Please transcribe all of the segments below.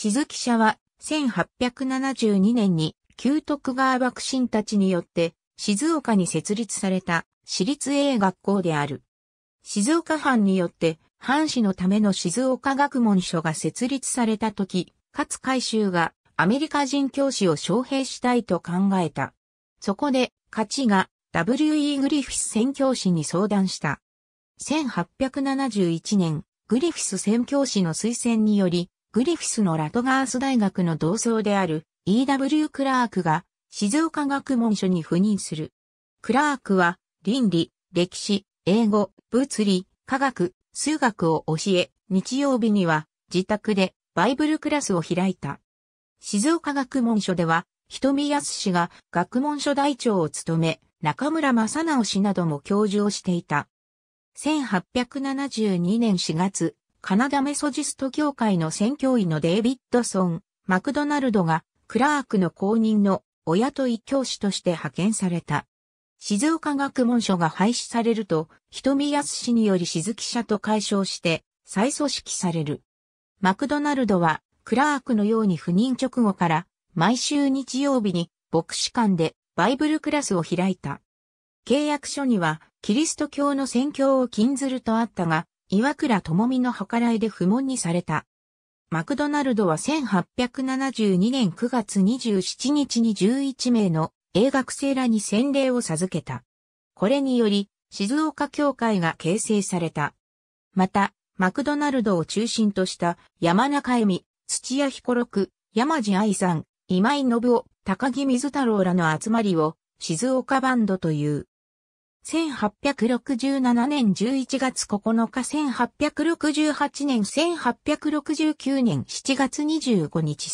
鈴記社は1872年に旧徳川幕臣たちによって静岡に設立された私立英学校である。静岡藩によって藩士のための静岡学問所が設立された時、勝海舟がアメリカ人教師を招聘したいと考えた。そこで、勝ちが W.E. グリフィス宣教師に相談した。1871年、グリフィス宣教師の推薦により、グリフィスのラトガース大学の同窓である E.W. クラークが静岡学問所に赴任する。クラークは倫理、歴史、英語、物理、科学、数学を教え、日曜日には自宅でバイブルクラスを開いた。静岡学問所では、瞳康氏が学問所代長を務め、中村正直氏なども教授をしていた。1872年4月、カナダメソジスト協会の宣教員のデイビッドソン、マクドナルドが、クラークの公認の親と一教師として派遣された。静岡学問所が廃止されると、瞳安氏により静木社と解消して、再組織される。マクドナルドは、クラークのように赴任直後から、毎週日曜日に、牧師館で、バイブルクラスを開いた。契約書には、キリスト教の宣教を禁ずるとあったが、岩倉智美の計らいで不問にされた。マクドナルドは1872年9月27日に11名の英学生らに洗礼を授けた。これにより、静岡教会が形成された。また、マクドナルドを中心とした山中恵美、土屋彦六、山地愛さん、今井信夫、高木水太郎らの集まりを静岡バンドという。1867年11月9日、1868年、1869年7月25日、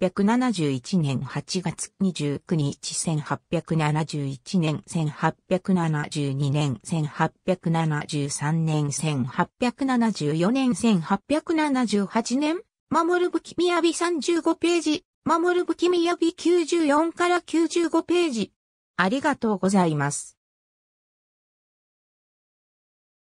1871年8月29日、1871年、1872年、1873年、1874年、1878年、守る武器雅35ページ、守る武器雅94から95ページ。ありがとうございます。